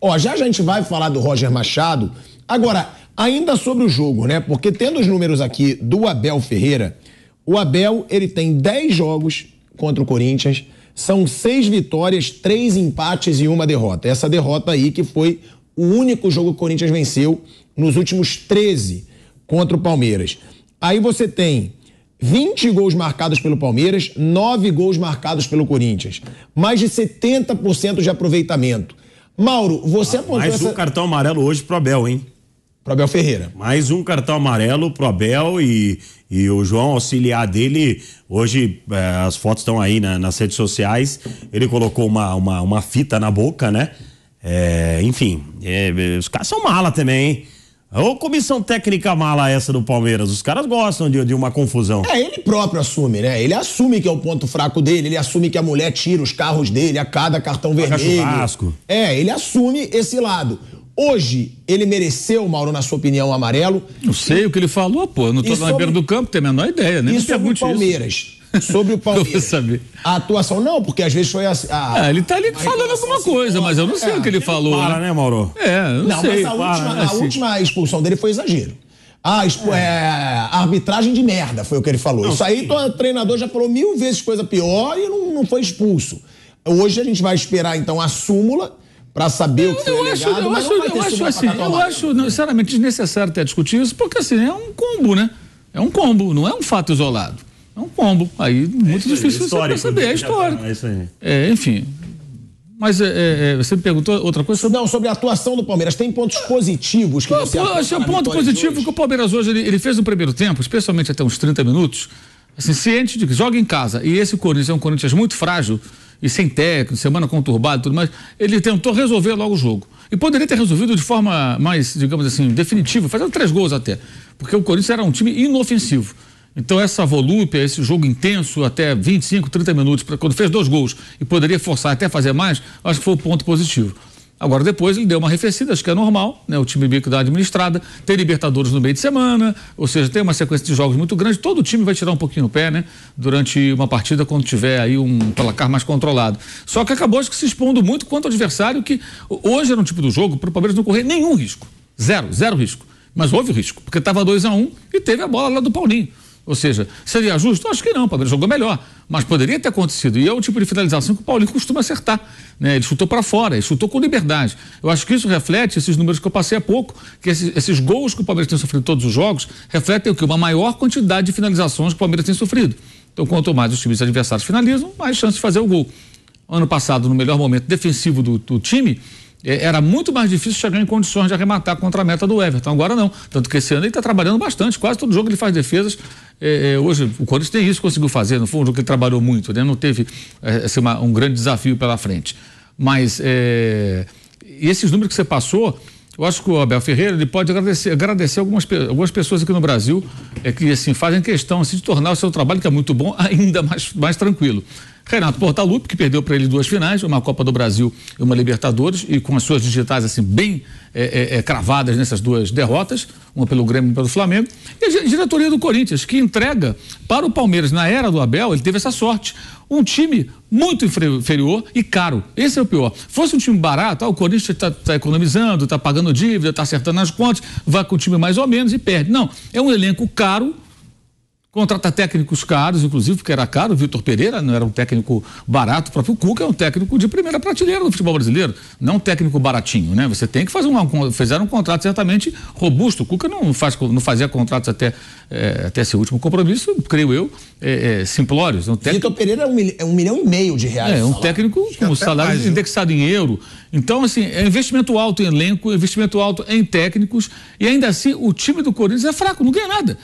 Ó, já a gente vai falar do Roger Machado. Agora, ainda sobre o jogo, né? Porque tendo os números aqui do Abel Ferreira, o Abel, ele tem 10 jogos contra o Corinthians, são seis vitórias, três empates e uma derrota. Essa derrota aí que foi o único jogo que o Corinthians venceu nos últimos 13 contra o Palmeiras. Aí você tem 20 gols marcados pelo Palmeiras, 9 gols marcados pelo Corinthians. Mais de 70% de aproveitamento. Mauro, você ah, Mais essa... um cartão amarelo hoje pro Abel, hein? Pro Abel Ferreira. Mais um cartão amarelo pro Abel e, e o João auxiliar dele. Hoje é, as fotos estão aí na, nas redes sociais. Ele colocou uma, uma, uma fita na boca, né? É, enfim, é, os caras são mala também, hein? Ô comissão técnica mala essa do Palmeiras, os caras gostam de, de, uma confusão. É, ele próprio assume, né? Ele assume que é o ponto fraco dele, ele assume que a mulher tira os carros dele a cada cartão Paga vermelho. Churrasco. É, ele assume esse lado. Hoje, ele mereceu, Mauro, na sua opinião, amarelo? Não sei o que ele falou, pô. Eu não tô e na sobre... beira do campo, tenho a menor ideia, né? isso é o Palmeiras. Isso sobre o Palmeiras. saber. A atuação, não, porque às vezes foi assim. A, ah, ele tá ali falando alguma assim, coisa, mas eu não sei é, o que ele, ele falou. Para, né? né, Mauro? É, eu não, não sei. Mas a, para, última, né, assim. a última expulsão dele foi exagero. A expo, é. É, arbitragem de merda, foi o que ele falou. Não, Isso aí o treinador já falou mil vezes coisa pior e não, não foi expulso. Hoje a gente vai esperar, então, a súmula Pra saber eu, o que foi eu alegado, acho, eu acho, assim, eu acho, assim, eu acho, sinceramente, desnecessário até discutir isso, porque assim, é um combo, né? É um combo, não é um fato isolado. É um pombo. Aí é muito é difícil você perceber, é né? histórico. É isso aí. É, enfim. Mas é, é, é você me perguntou outra coisa? Não, sobre a atuação do Palmeiras. Tem pontos positivos que você Eu achei um ponto positivo que o Palmeiras hoje ele, ele, fez no primeiro tempo, especialmente até uns 30 minutos, assim, ciente de que joga em casa. E esse Corinthians é um Corinthians muito frágil e sem técnico, semana conturbada e tudo mais. Ele tentou resolver logo o jogo. E poderia ter resolvido de forma mais, digamos assim, definitiva, fazendo três gols até. Porque o Corinthians era um time inofensivo. Então essa volúpia, esse jogo intenso até 25, 30 minutos, quando fez dois gols e poderia forçar até fazer mais, acho que foi o um ponto positivo. Agora depois ele deu uma arrefecida, acho que é normal, né? O time bico da administrada, tem Libertadores no meio de semana, ou seja, tem uma sequência de jogos muito grande, todo time vai tirar um pouquinho o pé, né? Durante uma partida quando tiver aí um placar mais controlado. Só que acabou acho que se expondo muito quanto ao adversário que hoje era um tipo do jogo para o Palmeiras não correr nenhum risco. Zero, zero risco. Mas houve risco, porque estava 2 a 1 um, e teve a bola lá do Paulinho. Ou seja, seria justo? Acho que não, o Palmeiras jogou melhor. Mas poderia ter acontecido. E é o tipo de finalização que o Paulinho costuma acertar. Né? Ele chutou para fora, ele chutou com liberdade. Eu acho que isso reflete esses números que eu passei há pouco, que esses, esses gols que o Palmeiras tem sofrido em todos os jogos, refletem o que? Uma maior quantidade de finalizações que o Palmeiras tem sofrido. Então, quanto mais os times adversários finalizam, mais chance de fazer o gol. Ano passado, no melhor momento defensivo do, do time, é, era muito mais difícil chegar em condições de arrematar contra a meta do Everton. Agora não. Tanto que esse ano ele está trabalhando bastante. Quase todo jogo ele faz defesas é, é, hoje, o Corinthians tem isso conseguiu fazer, não foi um jogo que trabalhou muito, né? Não teve é, assim, uma, um grande desafio pela frente. Mas é, esses números que você passou, eu acho que o Abel Ferreira ele pode agradecer, agradecer algumas, algumas pessoas aqui no Brasil é, que assim, fazem questão assim, de tornar o seu trabalho, que é muito bom, ainda mais, mais tranquilo. Renato Portaluppi, que perdeu para ele duas finais, uma Copa do Brasil e uma Libertadores, e com as suas digitais assim bem é, é, é cravadas nessas duas derrotas, uma pelo Grêmio e pelo Flamengo, e a diretoria do Corinthians, que entrega para o Palmeiras na era do Abel, ele teve essa sorte, um time muito inferior e caro. Esse é o pior. Fosse um time barato, ah, o Corinthians está tá economizando, está pagando dívida, está acertando as contas, vai com o time mais ou menos e perde. Não, é um elenco caro Contrata técnicos caros, inclusive, porque era caro, o Vitor Pereira não era um técnico barato, o próprio Cuca é um técnico de primeira prateleira do futebol brasileiro, não um técnico baratinho, né? Você tem que fazer um, fizeram um contrato certamente robusto, o Cuca não, faz, não fazia contratos até, é, até esse último compromisso, creio eu, eh, eh, é, é, simplórios. Um técnico, Vitor Pereira é um, milhão, é um, milhão e meio de reais. É, um técnico com salário mais, indexado em euro. Então, assim, é investimento alto em elenco, investimento alto em técnicos, e ainda assim o time do Corinthians é fraco, não ganha nada.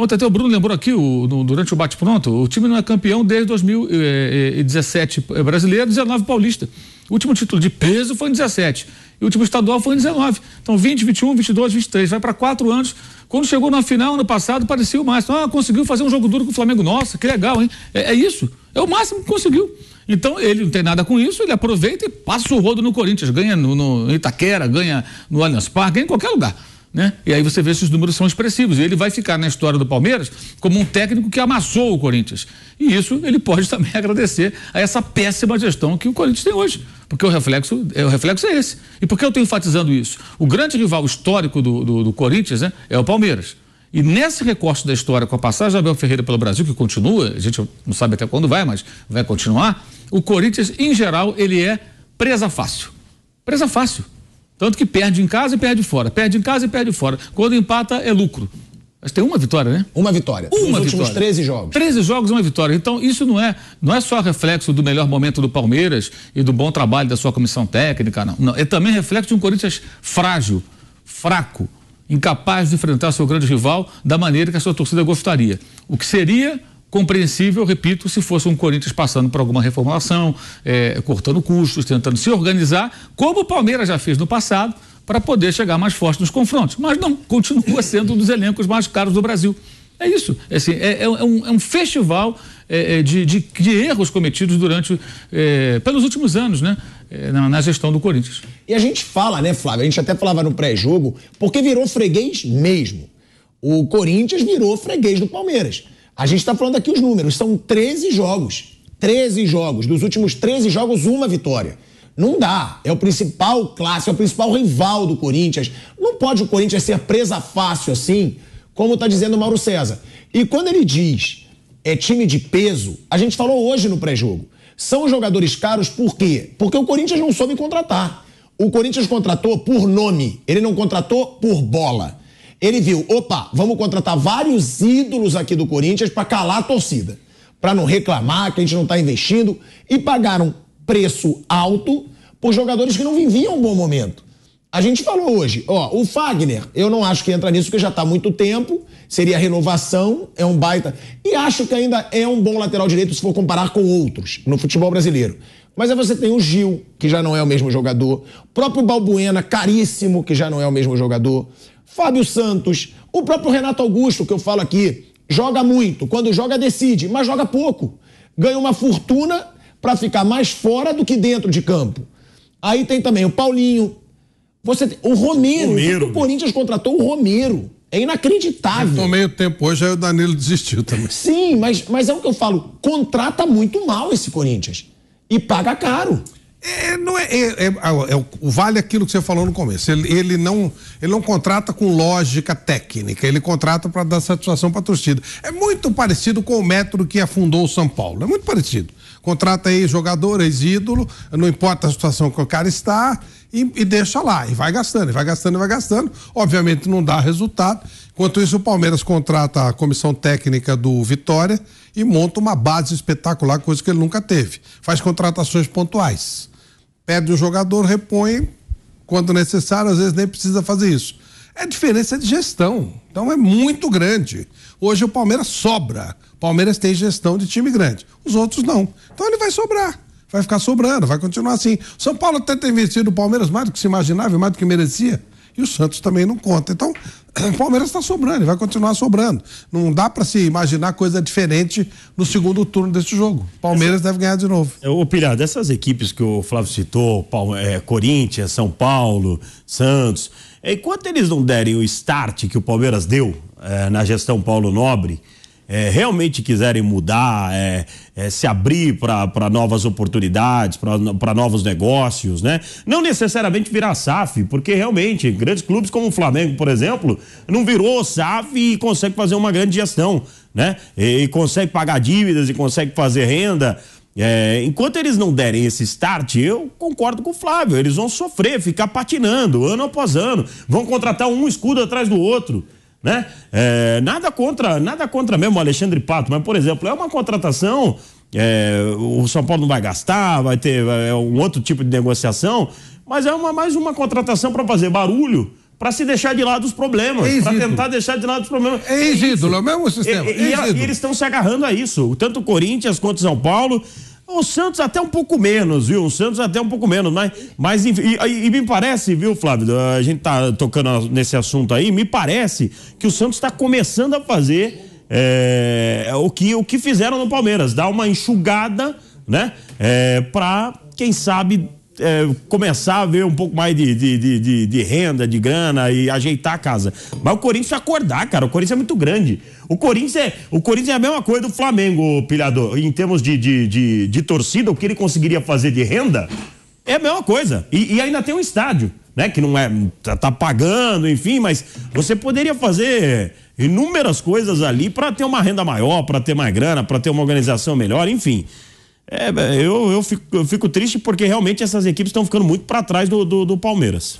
Ontem até o Bruno lembrou aqui, o, no, durante o bate-pronto, o time não é campeão desde 2017 eh, eh, eh, brasileiro, 19 paulista. O último título de peso foi em 17. E o último estadual foi em 19. Então 20, 21, 22, 23. Vai para quatro anos. Quando chegou na final ano passado, parecia o máximo. Ah, conseguiu fazer um jogo duro com o Flamengo. Nossa, que legal, hein? É, é isso. É o máximo que conseguiu. Então ele não tem nada com isso, ele aproveita e passa o rodo no Corinthians. Ganha no, no Itaquera, ganha no Allianz Parque, ganha em qualquer lugar. Né? E aí você vê se os números são expressivos. E ele vai ficar na história do Palmeiras como um técnico que amassou o Corinthians. E isso ele pode também agradecer a essa péssima gestão que o Corinthians tem hoje. Porque o reflexo, é, o reflexo é esse. E por que eu estou enfatizando isso? O grande rival histórico do, do, do Corinthians né, é o Palmeiras. E nesse recorte da história, com a passagem de Abel Ferreira pelo Brasil, que continua, a gente não sabe até quando vai, mas vai continuar, o Corinthians, em geral, ele é presa fácil. Presa fácil. Tanto que perde em casa e perde fora. Perde em casa e perde fora. Quando empata, é lucro. Mas tem uma vitória, né? Uma vitória. Uma Nos vitória. 13 jogos. 13 jogos, uma vitória. Então, isso não é, não é só reflexo do melhor momento do Palmeiras e do bom trabalho da sua comissão técnica, não. não é também reflexo de um Corinthians frágil, fraco, incapaz de enfrentar seu grande rival da maneira que a sua torcida gostaria. O que seria compreensível, repito, se fosse um Corinthians passando por alguma reformulação, é, cortando custos, tentando se organizar, como o Palmeiras já fez no passado, para poder chegar mais forte nos confrontos. Mas não, continua sendo um dos elencos mais caros do Brasil. É isso. É, assim, é, é, um, é um, é festival é, é, de, de, de, erros cometidos durante pelos últimos anos, né? Na, na, gestão do Corinthians. E a gente fala, né, Flávio? A gente até falava no pré-jogo, porque virou freguês mesmo. O Corinthians virou freguês do Palmeiras. A gente está falando aqui os números, são 13 jogos. 13 jogos. Dos últimos 13 jogos, uma vitória. Não dá. É o principal clássico, é o principal rival do Corinthians. Não pode o Corinthians ser presa fácil assim, como está dizendo o Mauro César. E quando ele diz é time de peso, a gente falou hoje no pré-jogo. São jogadores caros por quê? Porque o Corinthians não soube contratar. O Corinthians contratou por nome, ele não contratou por bola. Ele viu, opa, vamos contratar vários ídolos aqui do Corinthians para calar a torcida, para não reclamar que a gente não está investindo e pagaram preço alto por jogadores que não viviam um bom momento. A gente falou hoje, ó, o Fagner, eu não acho que entra nisso porque já está há muito tempo, seria renovação, é um baita. E acho que ainda é um bom lateral direito se for comparar com outros no futebol brasileiro. Mas aí você tem o Gil, que já não é o mesmo jogador, o próprio Balbuena, caríssimo, que já não é o mesmo jogador. Fábio Santos, o próprio Renato Augusto, que eu falo aqui, joga muito. Quando joga, decide, mas joga pouco. Ganha uma fortuna para ficar mais fora do que dentro de campo. Aí tem também o Paulinho. Você tem... o Romero. Romero o Corinthians contratou o Romero. É inacreditável. tomei meio tempo hoje, aí o Danilo desistiu também. Sim, mas, mas é o que eu falo. Contrata muito mal esse Corinthians. E paga caro. É, não é, é, é, é, é vale aquilo que você falou no começo. Ele, ele, não, ele não contrata com lógica técnica, ele contrata para dar satisfação para a torcida. É muito parecido com o método que afundou o São Paulo. É muito parecido. Contrata aí jogador, ex-ídolo, não importa a situação que o cara está, e, e, deixa lá. E vai gastando, e vai gastando, e vai gastando. Obviamente não dá resultado. Enquanto isso, o Palmeiras contrata a comissão técnica do Vitória e monta uma base espetacular, coisa que ele nunca teve. Faz contratações pontuais perde o jogador, repõe quando necessário, às vezes nem precisa fazer isso. É diferença de gestão. Então é muito grande. Hoje o Palmeiras sobra. O Palmeiras tem gestão de time grande. Os outros não. Então ele vai sobrar. Vai ficar sobrando, vai continuar assim. São Paulo até tem vencido o Palmeiras mais do que se imaginava, mais do que merecia. E o Santos também não conta. Então, o Palmeiras está sobrando e vai continuar sobrando. Não dá para se imaginar coisa diferente no segundo turno deste jogo. Palmeiras Essa... deve ganhar de novo. É, ô, dessas equipes que o Flávio citou, é, Corinthians, São Paulo, Santos, enquanto eles não derem o start que o Palmeiras deu é, na gestão Paulo Nobre é, realmente quiserem mudar, é, é, se abrir para novas oportunidades, para novos negócios, né? Não necessariamente virar SAF, porque realmente grandes clubes como o Flamengo, por exemplo, não virou SAF e consegue fazer uma grande gestão, né? E, e consegue pagar dívidas e consegue fazer renda. É, enquanto eles não derem esse start, eu concordo com o Flávio, eles vão sofrer, ficar patinando ano após ano, vão contratar um escudo atrás do outro né? É, nada contra, nada contra mesmo o Alexandre Pato, mas por exemplo, é uma contratação é, o São Paulo não vai gastar, vai ter é, um outro tipo de negociação, mas é uma, mais uma contratação para fazer barulho, para se deixar de lado os problemas, é para tentar deixar de lado os problemas. É exíduo, é o mesmo sistema. E, é e eles estão se agarrando a isso, tanto o Corinthians quanto o São Paulo. O Santos até um pouco menos, viu? O Santos até um pouco menos, mas, mas e, e, e me parece, viu, Flávio? A gente tá tocando nesse assunto aí, me parece que o Santos está começando a fazer é, o, que, o que fizeram no Palmeiras, dar uma enxugada, né? É, eh, para quem sabe é, começar a ver um pouco mais de, de, de, de, renda, de grana e ajeitar a casa. Mas o Corinthians acordar, cara. O Corinthians é muito grande. O Corinthians é, o Corinthians é a mesma coisa do Flamengo, pilhador. Em termos de, de, de, de torcida, o que ele conseguiria fazer de renda é a mesma coisa. E, e ainda tem um estádio, né? Que não é. Tá, tá pagando, enfim, mas você poderia fazer inúmeras coisas ali para ter uma renda maior, para ter mais grana, para ter uma organização melhor, enfim. É, eu, eu, fico, eu fico triste porque realmente essas equipes estão ficando muito para trás do, do, do Palmeiras.